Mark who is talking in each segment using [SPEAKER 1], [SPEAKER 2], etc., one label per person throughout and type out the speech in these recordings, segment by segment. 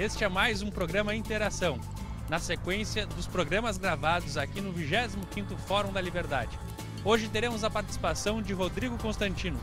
[SPEAKER 1] Este é mais um programa Interação, na sequência dos programas gravados aqui no 25º Fórum da Liberdade. Hoje teremos a participação de Rodrigo Constantino,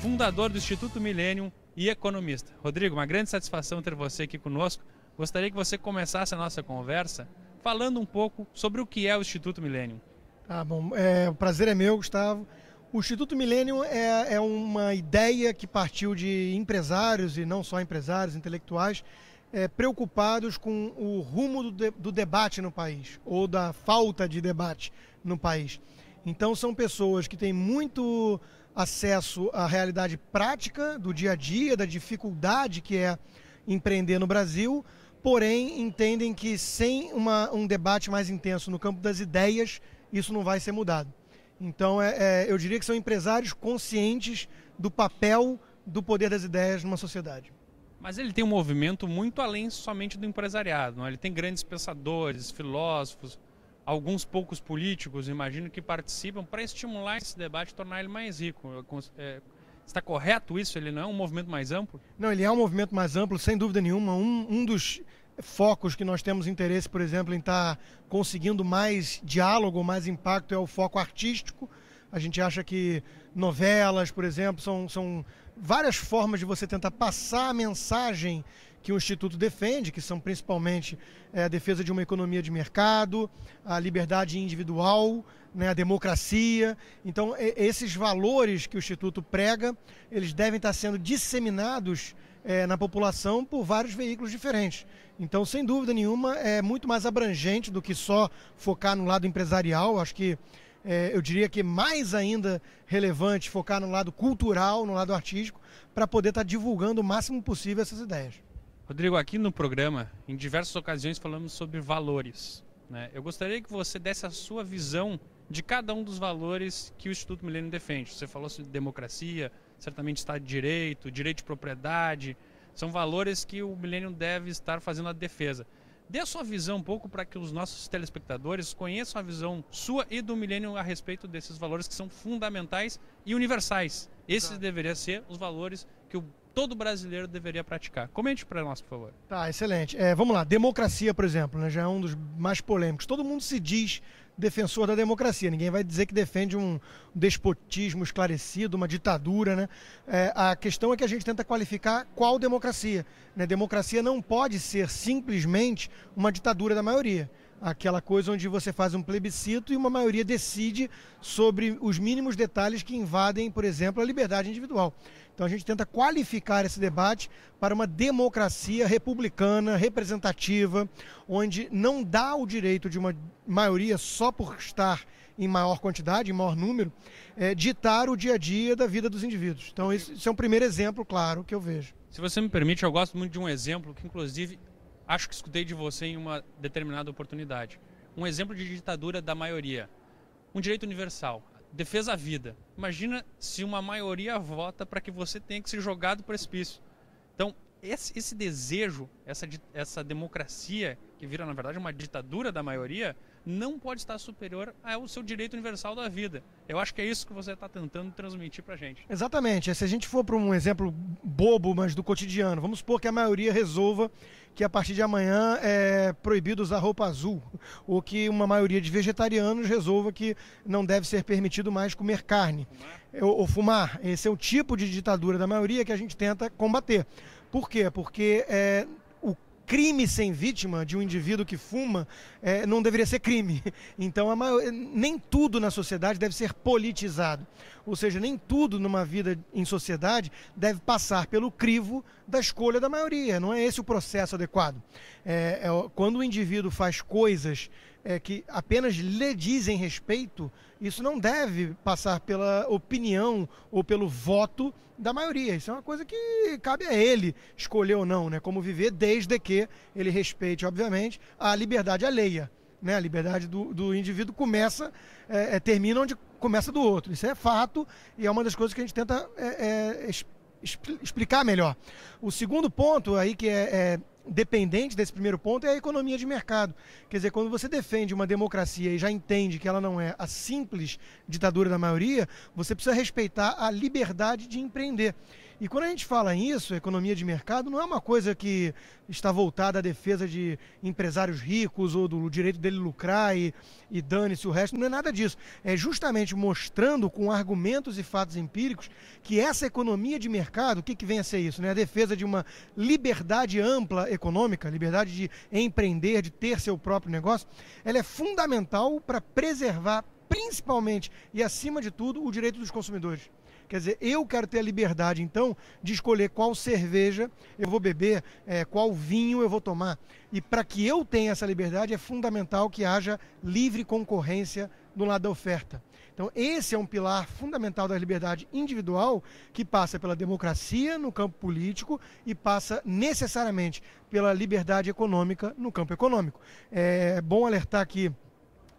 [SPEAKER 1] fundador do Instituto Millennium e economista. Rodrigo, uma grande satisfação ter você aqui conosco. Gostaria que você começasse a nossa conversa falando um pouco sobre o que é o Instituto Millennium.
[SPEAKER 2] Tá bom, é, o prazer é meu, Gustavo. O Instituto Millennium é, é uma ideia que partiu de empresários, e não só empresários, intelectuais, é, preocupados com o rumo do, de, do debate no país, ou da falta de debate no país. Então, são pessoas que têm muito acesso à realidade prática do dia a dia, da dificuldade que é empreender no Brasil, porém entendem que sem uma, um debate mais intenso no campo das ideias, isso não vai ser mudado. Então, é, é, eu diria que são empresários conscientes do papel do poder das ideias numa sociedade.
[SPEAKER 1] Mas ele tem um movimento muito além somente do empresariado. Não? É? Ele tem grandes pensadores, filósofos, alguns poucos políticos, imagino, que participam para estimular esse debate e tornar ele mais rico. É, está correto isso? Ele não é um movimento mais amplo?
[SPEAKER 2] Não, ele é um movimento mais amplo, sem dúvida nenhuma. Um, um dos focos que nós temos interesse, por exemplo, em estar tá conseguindo mais diálogo, mais impacto é o foco artístico. A gente acha que novelas, por exemplo, são, são várias formas de você tentar passar a mensagem que o Instituto defende, que são principalmente é, a defesa de uma economia de mercado, a liberdade individual, né, a democracia. Então, esses valores que o Instituto prega, eles devem estar sendo disseminados é, na população por vários veículos diferentes. Então, sem dúvida nenhuma, é muito mais abrangente do que só focar no lado empresarial. Acho que é, eu diria que é mais ainda relevante focar no lado cultural, no lado artístico, para poder estar tá divulgando o máximo possível essas ideias. Rodrigo,
[SPEAKER 1] aqui no programa, em diversas ocasiões, falamos sobre valores. Né? Eu gostaria que você desse a sua visão de cada um dos valores que o Instituto Milênio defende. Você falou sobre democracia, certamente Estado de Direito, direito de propriedade. São valores que o Milênio deve estar fazendo a defesa. Dê a sua visão um pouco para que os nossos telespectadores conheçam a visão sua e do Milênio a respeito desses valores que são fundamentais e universais. Esses tá. deveriam ser os valores que o, todo brasileiro deveria praticar. Comente para nós, por favor.
[SPEAKER 2] Tá, excelente. É, vamos lá. Democracia, por exemplo, né, já é um dos mais polêmicos. Todo mundo se diz defensor da democracia. Ninguém vai dizer que defende um despotismo esclarecido, uma ditadura, né? É, a questão é que a gente tenta qualificar qual democracia. Né? Democracia não pode ser simplesmente uma ditadura da maioria aquela coisa onde você faz um plebiscito e uma maioria decide sobre os mínimos detalhes que invadem, por exemplo, a liberdade individual. Então a gente tenta qualificar esse debate para uma democracia republicana, representativa, onde não dá o direito de uma maioria só por estar em maior quantidade, em maior número, é, ditar o dia a dia da vida dos indivíduos. Então, esse, esse é um primeiro exemplo, claro, que eu vejo.
[SPEAKER 1] Se você me permite, eu gosto muito de um exemplo que, inclusive, Acho que escutei de você em uma determinada oportunidade. Um exemplo de ditadura da maioria. Um direito universal. Defesa à vida. Imagina se uma maioria vota para que você tenha que ser jogado para o precipício. Então, esse, esse desejo, essa, essa democracia, que vira na verdade uma ditadura da maioria, não pode estar superior ao seu direito universal da vida. Eu acho que é isso que você está tentando transmitir para a gente.
[SPEAKER 2] Exatamente. Se a gente for para um exemplo bobo, mas do cotidiano, vamos supor que a maioria resolva que a partir de amanhã é proibido usar roupa azul, ou que uma maioria de vegetarianos resolva que não deve ser permitido mais comer carne fumar. Ou, ou fumar. Esse é o tipo de ditadura da maioria que a gente tenta combater. Por quê? Porque é, crime sem vítima de um indivíduo que fuma é, não deveria ser crime. Então, maior, nem tudo na sociedade deve ser politizado. Ou seja, nem tudo numa vida em sociedade deve passar pelo crivo da escolha da maioria. Não é esse o processo adequado. É, é, quando o indivíduo faz coisas é, que apenas lhe dizem respeito, isso não deve passar pela opinião ou pelo voto da maioria. Isso é uma coisa que cabe a ele escolher ou não, né? Como viver, desde que ele respeite, obviamente, a liberdade alheia. Né? A liberdade do, do indivíduo começa, é, é termina onde começa do outro. Isso é fato e é uma das coisas que a gente tenta é, é, explicar melhor. O segundo ponto aí que é, é dependente desse primeiro ponto é a economia de mercado. Quer dizer, quando você defende uma democracia e já entende que ela não é a simples ditadura da maioria, você precisa respeitar a liberdade de empreender. E quando a gente fala isso, economia de mercado não é uma coisa que está voltada à defesa de empresários ricos ou do direito dele lucrar e, e dane-se o resto, não é nada disso. É justamente mostrando com argumentos e fatos empíricos que essa economia de mercado, o que, que vem a ser isso? Né? A defesa de uma liberdade ampla econômica, liberdade de empreender, de ter seu próprio negócio, ela é fundamental para preservar principalmente e acima de tudo o direito dos consumidores. Quer dizer, eu quero ter a liberdade, então, de escolher qual cerveja eu vou beber, é, qual vinho eu vou tomar. E para que eu tenha essa liberdade, é fundamental que haja livre concorrência no lado da oferta. Então, esse é um pilar fundamental da liberdade individual que passa pela democracia no campo político e passa necessariamente pela liberdade econômica no campo econômico. É bom alertar aqui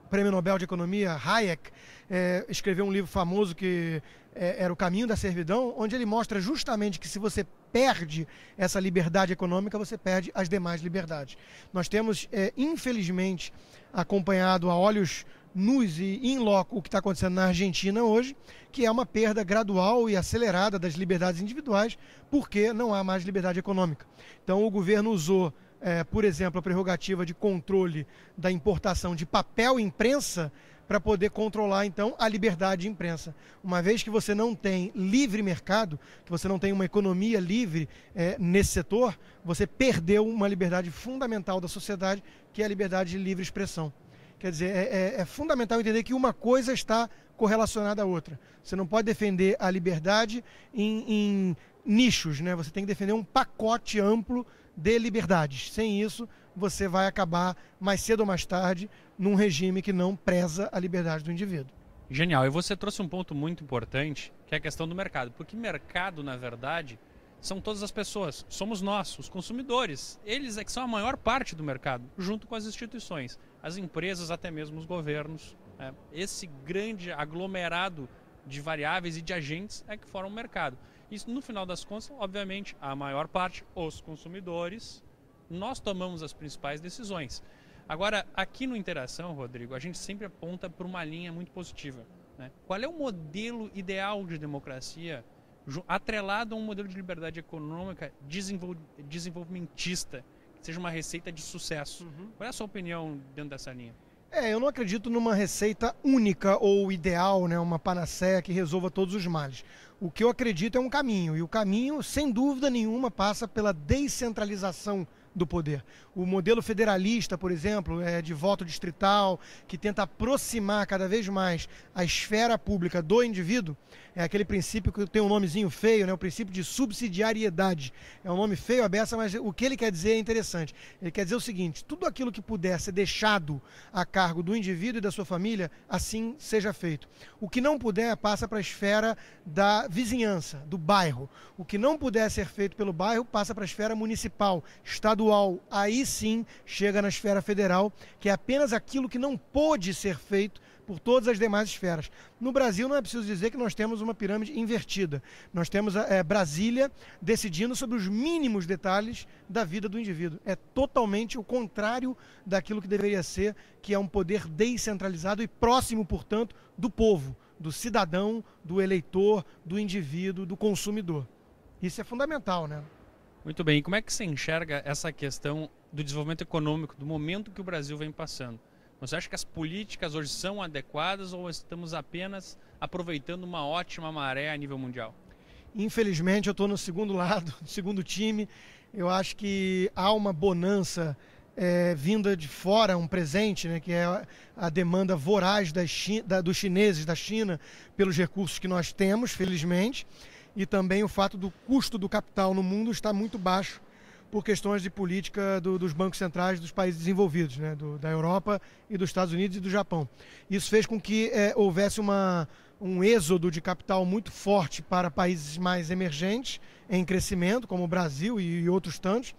[SPEAKER 2] prêmio Nobel de Economia, Hayek, é, escreveu um livro famoso que é, era O Caminho da Servidão, onde ele mostra justamente que se você perde essa liberdade econômica, você perde as demais liberdades. Nós temos, é, infelizmente, acompanhado a olhos nus e in loco o que está acontecendo na Argentina hoje, que é uma perda gradual e acelerada das liberdades individuais, porque não há mais liberdade econômica. Então, o governo usou é, por exemplo, a prerrogativa de controle da importação de papel imprensa para poder controlar então a liberdade de imprensa. Uma vez que você não tem livre mercado, que você não tem uma economia livre é, nesse setor, você perdeu uma liberdade fundamental da sociedade, que é a liberdade de livre expressão. Quer dizer, é, é, é fundamental entender que uma coisa está correlacionada à outra. Você não pode defender a liberdade em, em nichos, né? Você tem que defender um pacote amplo dê liberdades. Sem isso, você vai acabar mais cedo ou mais tarde num regime que não preza a liberdade do indivíduo.
[SPEAKER 1] Genial. E você trouxe um ponto muito importante, que é a questão do mercado. Porque mercado, na verdade, são todas as pessoas. Somos nós, os consumidores. Eles é que são a maior parte do mercado, junto com as instituições, as empresas, até mesmo os governos. Né? Esse grande aglomerado de variáveis e de agentes é que forma o mercado. Isso, no final das contas, obviamente, a maior parte, os consumidores, nós tomamos as principais decisões. Agora, aqui no Interação, Rodrigo, a gente sempre aponta para uma linha muito positiva. Né? Qual é o modelo ideal de democracia atrelado a um modelo de liberdade econômica desenvol desenvolvimentista, que seja uma receita de sucesso? Uhum. Qual é a sua opinião dentro dessa linha?
[SPEAKER 2] É, eu não acredito numa receita única ou ideal, né, uma panaceia que resolva todos os males o que eu acredito é um caminho, e o caminho, sem dúvida nenhuma, passa pela descentralização do poder. O modelo federalista, por exemplo, é de voto distrital, que tenta aproximar cada vez mais a esfera pública do indivíduo, é aquele princípio que tem um nomezinho feio, né? o princípio de subsidiariedade. É um nome feio aberto, mas o que ele quer dizer é interessante. Ele quer dizer o seguinte: tudo aquilo que puder ser deixado a cargo do indivíduo e da sua família, assim seja feito. O que não puder passa para a esfera da vizinhança, do bairro. O que não puder ser feito pelo bairro passa para a esfera municipal, estadual. Aí sim chega na esfera federal, que é apenas aquilo que não pôde ser feito por todas as demais esferas. No Brasil, não é preciso dizer que nós temos uma pirâmide invertida. Nós temos é, Brasília decidindo sobre os mínimos detalhes da vida do indivíduo. É totalmente o contrário daquilo que deveria ser, que é um poder descentralizado e próximo, portanto, do povo, do cidadão, do eleitor, do indivíduo, do consumidor. Isso é fundamental, né?
[SPEAKER 1] Muito bem. E como é que você enxerga essa questão do desenvolvimento econômico, do momento que o Brasil vem passando? Você acha que as políticas hoje são adequadas ou estamos apenas aproveitando uma ótima maré a nível mundial?
[SPEAKER 2] Infelizmente, eu estou no segundo lado, no segundo time. Eu acho que há uma bonança é, vinda de fora, um presente, né, que é a demanda voraz chi da, dos chineses, da China, pelos recursos que nós temos, felizmente. E também o fato do custo do capital no mundo estar muito baixo por questões de política do, dos bancos centrais dos países desenvolvidos, né, do, da Europa e dos Estados Unidos e do Japão. Isso fez com que é, houvesse uma, um êxodo de capital muito forte para países mais emergentes, em crescimento, como o Brasil e, e outros tantos,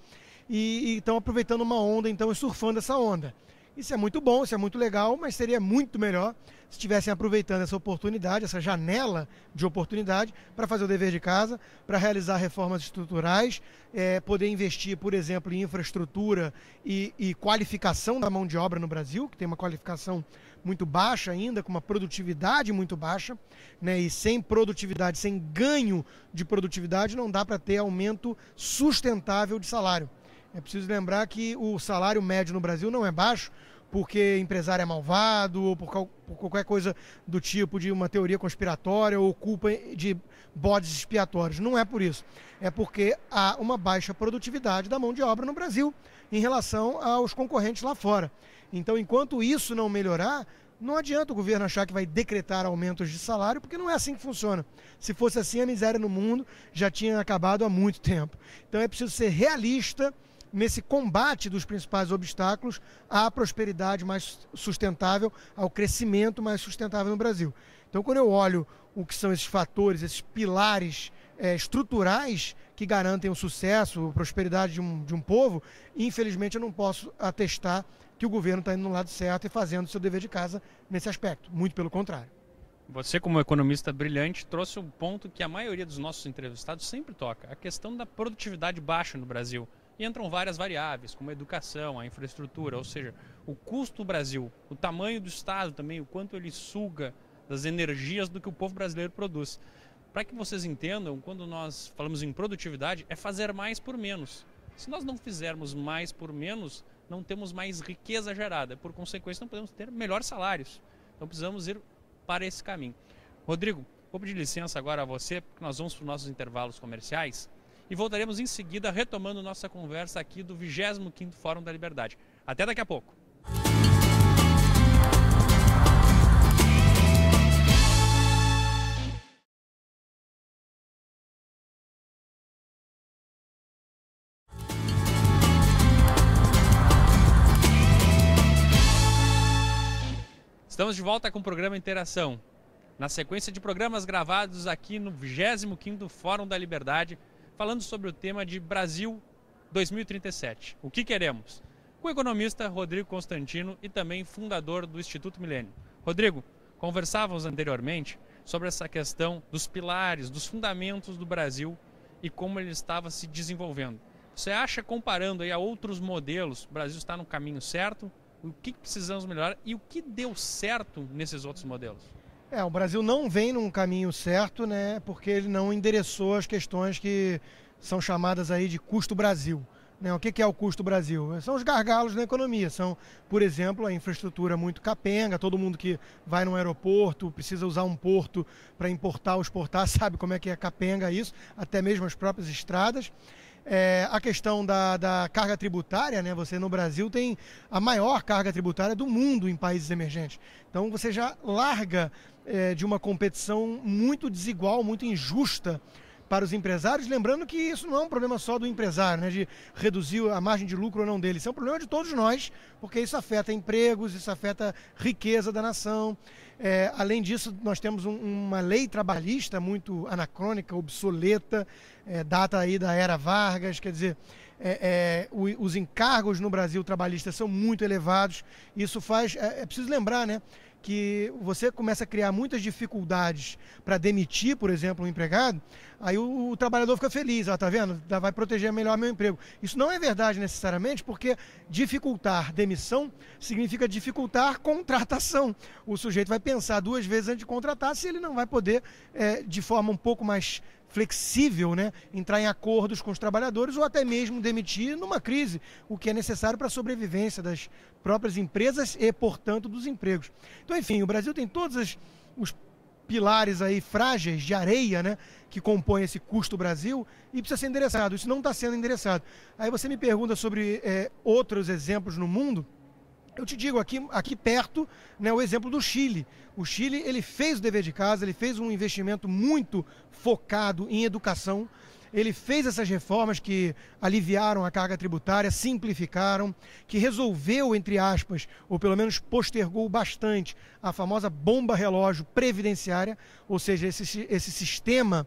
[SPEAKER 2] e, e estão aproveitando uma onda, então, e surfando essa onda. Isso é muito bom, isso é muito legal, mas seria muito melhor se estivessem aproveitando essa oportunidade, essa janela de oportunidade, para fazer o dever de casa, para realizar reformas estruturais, é, poder investir, por exemplo, em infraestrutura e, e qualificação da mão de obra no Brasil, que tem uma qualificação muito baixa ainda, com uma produtividade muito baixa, né? e sem produtividade, sem ganho de produtividade, não dá para ter aumento sustentável de salário. É preciso lembrar que o salário médio no Brasil não é baixo, porque empresário é malvado, ou por, por, qualquer coisa do tipo de uma teoria conspiratória ou culpa de bodes expiatórios. Não é por isso. É porque há uma baixa produtividade da mão de obra no Brasil em relação aos concorrentes lá fora. Então, enquanto isso não melhorar, não adianta o governo achar que vai decretar aumentos de salário, porque não é assim que funciona. Se fosse assim, a miséria no mundo já tinha acabado há muito tempo. Então é preciso ser realista nesse combate dos principais obstáculos à prosperidade mais sustentável, ao crescimento mais sustentável no Brasil. Então, quando eu olho o que são esses fatores, esses pilares é, estruturais que garantem o sucesso, a prosperidade de um, de um povo, infelizmente eu não posso atestar que o governo está indo no lado certo e fazendo o seu dever de casa nesse aspecto. Muito pelo contrário.
[SPEAKER 1] Você, como economista brilhante, trouxe um ponto que a maioria dos nossos entrevistados sempre toca: a questão da produtividade baixa no Brasil. E entram várias variáveis, como a educação, a infraestrutura, ou seja, o custo do Brasil, o tamanho do Estado também, o quanto ele suga das energias do que o povo brasileiro produz. Para que vocês entendam, quando nós falamos em produtividade, é fazer mais por menos. Se nós não fizermos mais por menos, não temos mais riqueza gerada. Por consequência, não podemos ter melhores salários. Então precisamos ir para esse caminho. Rodrigo, vou pedir licença agora a você, porque nós vamos para os nossos intervalos comerciais e voltaremos em seguida retomando nossa conversa aqui do 25º Fórum da Liberdade. Até daqui a pouco. Estamos de volta com o programa Interação. Na sequência de programas gravados aqui no 25º Fórum da Liberdade, falando sobre o tema de Brasil 2037. O que queremos? Com o economista Rodrigo Constantino e também fundador do Instituto Milênio. Rodrigo, conversávamos anteriormente sobre essa questão dos pilares, dos fundamentos do Brasil e como ele estava se desenvolvendo. Você acha, comparando aí a outros modelos, o Brasil está no caminho certo? O que precisamos melhorar e o que deu certo nesses outros modelos?
[SPEAKER 2] É, o Brasil não vem num caminho certo, né? Porque ele não endereçou as questões que são chamadas aí de custo Brasil. Né? O que é o custo Brasil? São os gargalos na economia. São, por exemplo, a infraestrutura muito capenga. Todo mundo que vai num aeroporto precisa usar um porto para importar ou exportar, sabe como é que é capenga isso, até mesmo as próprias estradas. É, a questão da, da, carga tributária, né? Você no Brasil tem a maior carga tributária do mundo em países emergentes. Então você já larga é, de uma competição muito desigual, muito injusta para os empresários, lembrando que isso não é um problema só do empresário, né, de reduzir a margem de lucro ou não dele, isso é um problema de todos nós, porque isso afeta empregos, isso afeta riqueza da nação. É, além disso, nós temos um, uma lei trabalhista muito anacrônica, obsoleta, é, data aí da era Vargas, quer dizer, é, é, os encargos no Brasil trabalhista são muito elevados. Isso faz. É, é preciso lembrar, né? Que você começa a criar muitas dificuldades para demitir, por exemplo, um empregado, aí o, o trabalhador fica feliz, ó, ah, tá vendo? Vai proteger melhor meu emprego. Isso não é verdade necessariamente, porque dificultar demissão significa dificultar contratação. O sujeito vai pensar duas vezes antes de contratar se ele não vai poder, é, de forma um pouco mais flexível, né, entrar em acordos com os trabalhadores ou até mesmo demitir numa crise, o que é necessário para a sobrevivência das próprias empresas e, portanto, dos empregos. Então, enfim, o Brasil tem todos as, os pilares aí frágeis de areia, né, que compõem esse custo Brasil e precisa ser endereçado. Isso não está sendo endereçado. Aí você me pergunta sobre é, outros exemplos no mundo. Eu te digo aqui, aqui perto, né, o exemplo do Chile. O Chile ele fez o dever de casa, ele fez um investimento muito focado em educação. Ele fez essas reformas que aliviaram a carga tributária, simplificaram, que resolveu, entre aspas, ou pelo menos postergou bastante, a famosa bomba relógio previdenciária, ou seja, esse, esse sistema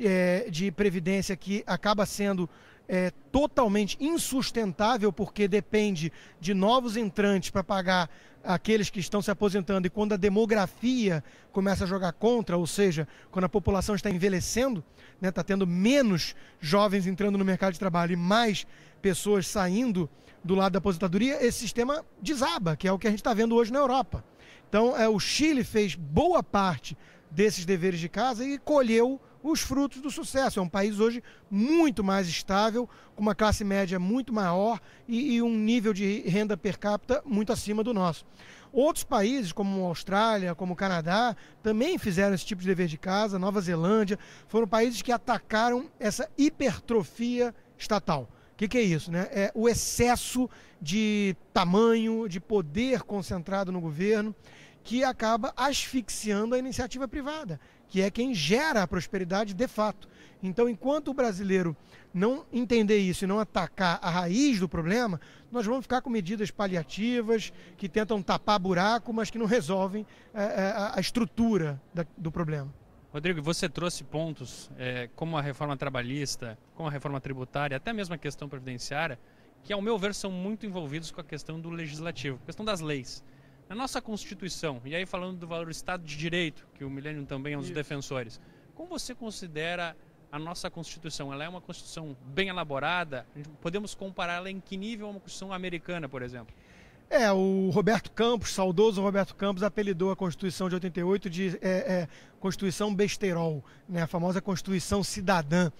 [SPEAKER 2] é, de previdência que acaba sendo é, totalmente insustentável, porque depende de novos entrantes para pagar aqueles que estão se aposentando, e quando a demografia começa a jogar contra, ou seja, quando a população está envelhecendo, está né, tá tendo menos jovens entrando no mercado de trabalho e mais pessoas saindo do lado da aposentadoria, esse sistema desaba, que é o que a gente está vendo hoje na Europa. Então, é, o Chile fez boa parte desses deveres de casa e colheu os frutos do sucesso. É um país hoje muito mais estável, com uma classe média muito maior e, e um nível de renda per capita muito acima do nosso. Outros países, como Austrália, como Canadá, também fizeram esse tipo de dever de casa, Nova Zelândia, foram países que atacaram essa hipertrofia estatal. O que, que, é isso? Né? É o excesso de tamanho, de poder concentrado no governo, que acaba asfixiando a iniciativa privada que é quem gera a prosperidade de fato. Então, enquanto o brasileiro não entender isso e não atacar a raiz do problema, nós vamos ficar com medidas paliativas que tentam tapar buraco, mas que não resolvem eh, eh, a, estrutura do problema.
[SPEAKER 1] Rodrigo, você trouxe pontos é, como a reforma trabalhista, como a reforma tributária, até mesmo a questão previdenciária, que, ao meu ver, são muito envolvidos com a questão do legislativo, questão das leis. Na nossa Constituição, e aí falando do valor do Estado de Direito, que o Milênio também é um dos Isso. defensores, como você considera a nossa Constituição? Ela é uma Constituição bem elaborada? Podemos compará-la em que nível a uma Constituição americana, por exemplo?
[SPEAKER 2] É, o Roberto Campos, saudoso Roberto Campos, apelidou a Constituição de 88 de é, é, Constituição Besterol, né, a famosa Constituição Cidadã.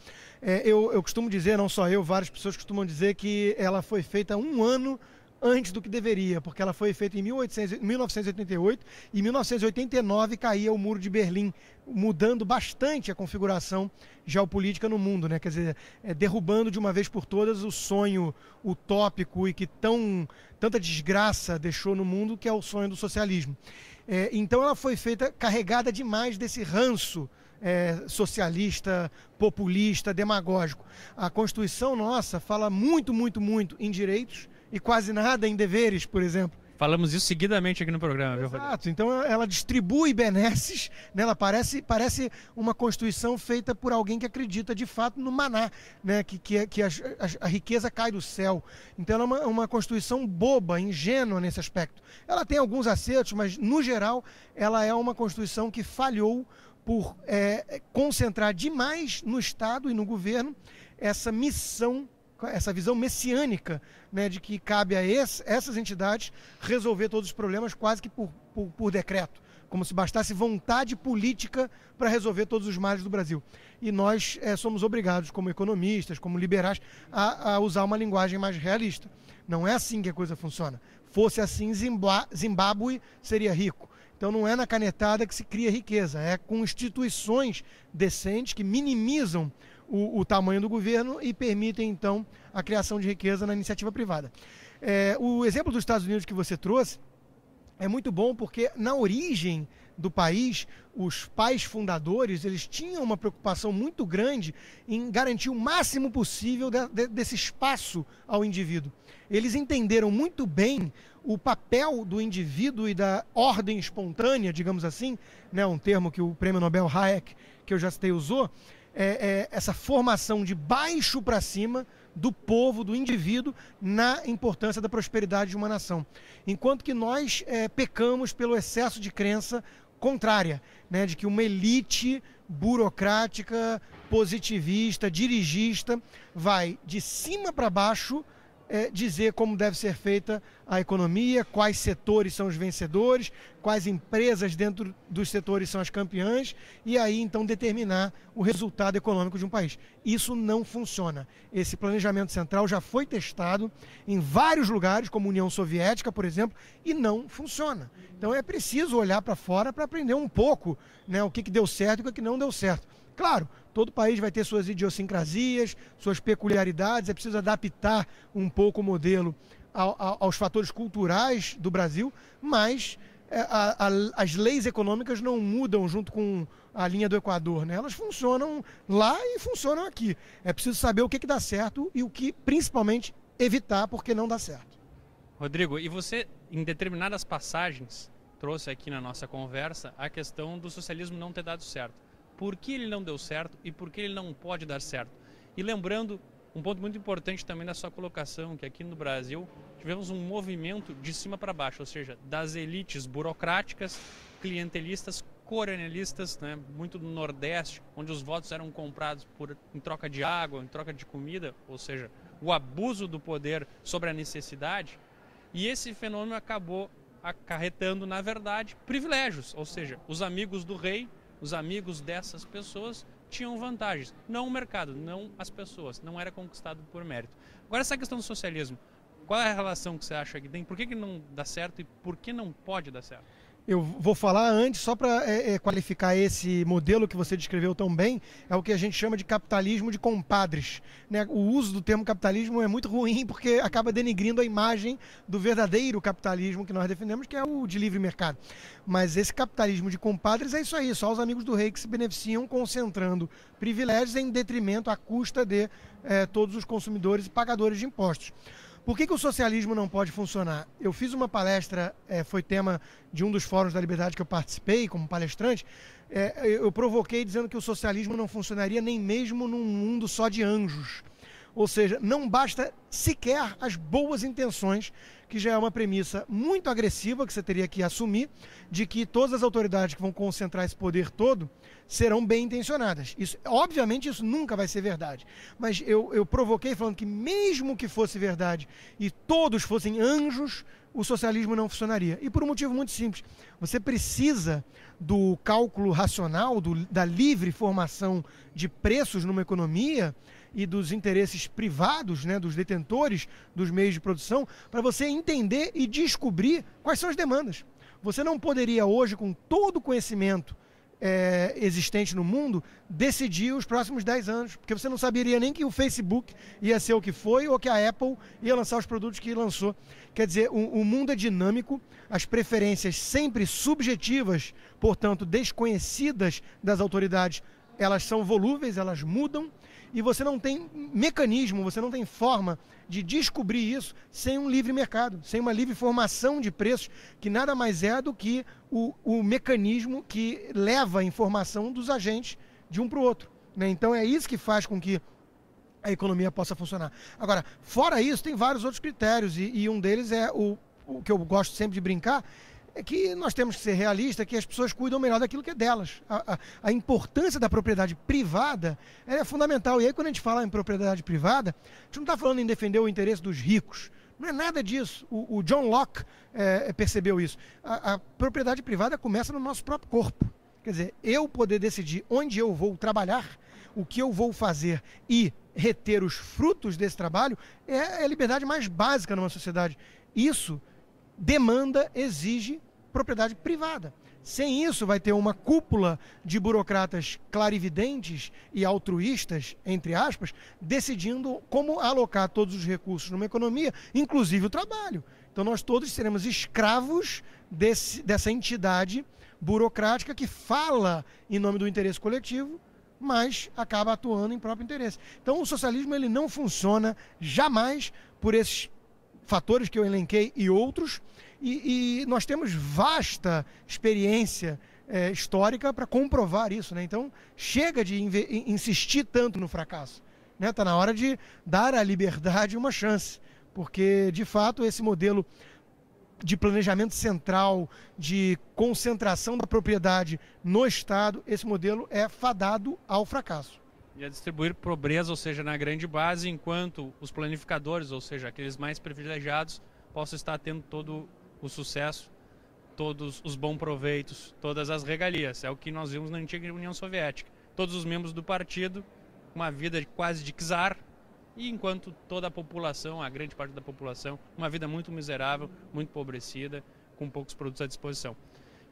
[SPEAKER 2] É, eu, eu costumo dizer, não só eu, várias pessoas costumam dizer que ela foi feita um ano antes do que deveria, porque ela foi feita em 1800, 1988 e 1989 caía o Muro de Berlim, mudando bastante a configuração geopolítica no mundo, né? Quer dizer, é, derrubando de uma vez por todas o sonho utópico e que tão tanta desgraça deixou no mundo, que é o sonho do socialismo. É, então ela foi feita carregada demais desse ranço é, socialista, populista, demagógico. A Constituição nossa fala muito, muito, muito em direitos e quase nada em deveres, por exemplo.
[SPEAKER 1] Falamos isso seguidamente aqui no programa, Exato. viu,
[SPEAKER 2] Exato. Então ela distribui benesses, né? ela parece, parece uma constituição feita por alguém que acredita de fato no maná, né? que, que, que a, a, a riqueza cai do céu. Então ela é uma, uma constituição boba, ingênua nesse aspecto. Ela tem alguns acertos, mas no geral ela é uma constituição que falhou por é, concentrar demais no Estado e no governo essa missão essa visão messiânica né, de que cabe a esse, essas entidades resolver todos os problemas quase que por, por, por decreto, como se bastasse vontade política para resolver todos os males do Brasil. E nós é, somos obrigados, como economistas, como liberais, a, a usar uma linguagem mais realista. Não é assim que a coisa funciona. Fosse assim, Zimbábue seria rico. Então não é na canetada que se cria riqueza, é com instituições decentes que minimizam o, o tamanho do governo e permitem, então, a criação de riqueza na iniciativa privada. É, o exemplo dos Estados Unidos que você trouxe é muito bom porque, na origem do país, os pais fundadores eles tinham uma preocupação muito grande em garantir o máximo possível de, de, desse espaço ao indivíduo. Eles entenderam muito bem o papel do indivíduo e da ordem espontânea, digamos assim, né, um termo que o prêmio Nobel Hayek, que eu já citei, usou, é, é, essa formação de baixo para cima do povo, do indivíduo, na importância da prosperidade de uma nação. Enquanto que nós é, pecamos pelo excesso de crença contrária, né, de que uma elite burocrática, positivista, dirigista, vai de cima para baixo é, dizer como deve ser feita a economia, quais setores são os vencedores, quais empresas dentro dos setores são as campeãs, e aí então determinar o resultado econômico de um país. Isso não funciona. Esse planejamento central já foi testado em vários lugares, como a União Soviética, por exemplo, e não funciona. Então é preciso olhar para fora para aprender um pouco né, o que, que deu certo e o que não deu certo. Claro, Todo país vai ter suas idiosincrasias, suas peculiaridades, é preciso adaptar um pouco o modelo aos fatores culturais do Brasil, mas é, as leis econômicas não mudam junto com a linha do Equador, né? Elas funcionam lá e funcionam aqui. É preciso saber o que, que dá certo e o que, principalmente, evitar porque não dá certo.
[SPEAKER 1] Rodrigo, e você, em determinadas passagens, trouxe aqui na nossa conversa a questão do socialismo não ter dado certo por que ele não deu certo e por que ele não pode dar certo. E lembrando, um ponto muito importante também da sua colocação, que aqui no Brasil tivemos um movimento de cima para baixo, ou seja, das elites burocráticas, clientelistas, coronelistas, né, muito do Nordeste, onde os votos eram comprados por, em troca de água, em troca de comida, ou seja, o abuso do poder sobre a necessidade. E esse fenômeno acabou acarretando, na verdade, privilégios, ou seja, os amigos do rei os amigos dessas pessoas tinham vantagens, não o mercado, não as pessoas, não era conquistado por mérito. Agora, essa questão do socialismo, qual é a relação que você acha que tem? Por que, que não dá certo e por que não pode dar certo?
[SPEAKER 2] eu vou falar antes, só para é, é, qualificar esse modelo que você descreveu tão bem, é o que a gente chama de capitalismo de compadres. Né? O uso do termo capitalismo é muito ruim porque acaba denigrindo a imagem do verdadeiro capitalismo que nós defendemos, que é o de livre mercado. Mas esse capitalismo de compadres é isso aí, só os amigos do rei que se beneficiam concentrando privilégios em detrimento à custa de é, todos os consumidores e pagadores de impostos. Por que, que o socialismo não pode funcionar? Eu fiz uma palestra, é, foi tema de um dos fóruns da liberdade que eu participei como palestrante. É, eu provoquei dizendo que o socialismo não funcionaria nem mesmo num mundo só de anjos. Ou seja, não basta sequer as boas intenções, que já é uma premissa muito agressiva que você teria que assumir, de que todas as autoridades que vão concentrar esse poder todo serão bem intencionadas. Isso, obviamente, isso nunca vai ser verdade. Mas eu, eu provoquei falando que, mesmo que fosse verdade e todos fossem anjos, o socialismo não funcionaria. E por um motivo muito simples. Você precisa do cálculo racional, do, da livre formação de preços numa economia e dos interesses privados, né, dos detentores dos meios de produção, para você entender e descobrir quais são as demandas. Você não poderia hoje, com todo o conhecimento é, existente no mundo decidir os próximos 10 anos, porque você não saberia nem que o Facebook ia ser o que foi ou que a Apple ia lançar os produtos que lançou. Quer dizer, o, o mundo é dinâmico, as preferências sempre subjetivas, portanto desconhecidas das autoridades, elas são volúveis, elas mudam e você não tem mecanismo, você não tem forma de descobrir isso sem um livre mercado, sem uma livre formação de preços, que nada mais é do que o, o mecanismo que leva a informação dos agentes de um para o outro. Né? Então é isso que faz com que a economia possa funcionar. Agora, fora isso, tem vários outros critérios, e, e um deles é o, o que eu gosto sempre de brincar, é que nós temos que ser realistas, que as pessoas cuidam melhor daquilo que é delas. A, a, a, importância da propriedade privada é fundamental. E aí, quando a gente fala em propriedade privada, a gente não está falando em defender o interesse dos ricos. Não é nada disso. O, o John Locke é, é, percebeu isso. A, a propriedade privada começa no nosso próprio corpo. Quer dizer, eu poder decidir onde eu vou trabalhar, o que eu vou fazer e reter os frutos desse trabalho é, é a liberdade mais básica numa sociedade. Isso demanda, exige propriedade privada. Sem isso, vai ter uma cúpula de burocratas clarividentes e altruístas, entre aspas, decidindo como alocar todos os recursos numa economia, inclusive o trabalho. Então, nós todos seremos escravos desse, dessa entidade burocrática que fala em nome do interesse coletivo, mas acaba atuando em próprio interesse. Então, o socialismo ele não funciona jamais por esses fatores que eu elenquei e outros, e, e nós temos vasta experiência é, histórica para comprovar isso. Né? Então, chega de insistir tanto no fracasso. Está né? Tá na hora de dar à liberdade uma chance, porque, de fato, esse modelo de planejamento central, de concentração da propriedade no Estado, esse modelo é fadado ao fracasso.
[SPEAKER 1] E a distribuir pobreza, ou seja, na grande base, enquanto os planificadores, ou seja, aqueles mais privilegiados, possam estar tendo todo o sucesso, todos os bons proveitos, todas as regalias. É o que nós vimos na antiga União Soviética. Todos os membros do partido, uma vida quase de czar, e enquanto toda a população, a grande parte da população, uma vida muito miserável, muito empobrecida, com poucos produtos à disposição.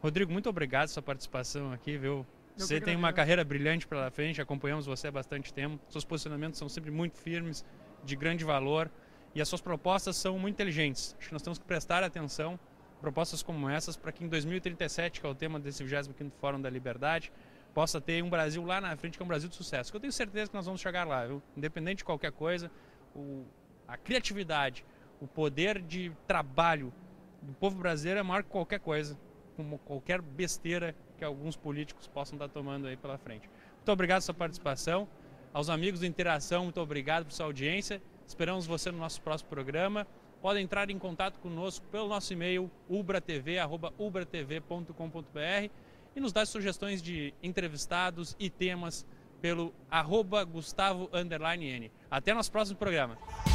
[SPEAKER 1] Rodrigo, muito obrigado pela sua participação aqui, viu? você tem uma carreira brilhante pela frente, acompanhamos você há bastante tempo. Seus posicionamentos são sempre muito firmes, de grande valor e as suas propostas são muito inteligentes. Acho que nós temos que prestar atenção propostas como essas para que em 2037, que é o tema desse 25º Fórum da Liberdade, possa ter um Brasil lá na frente que é um Brasil de sucesso. Que eu tenho certeza que nós vamos chegar lá, viu? independente de qualquer coisa, o, a criatividade, o poder de trabalho do povo brasileiro é maior que qualquer coisa, como qualquer besteira que alguns políticos possam estar tomando aí pela frente. Muito obrigado pela sua participação. Aos amigos do Interação, muito obrigado por sua audiência. Esperamos você no nosso próximo programa. Pode entrar em contato conosco pelo nosso e-mail ubratv@ubratv.com.br e nos dar sugestões de entrevistados e temas pelo arroba Gustavo N. Até nosso próximo programa.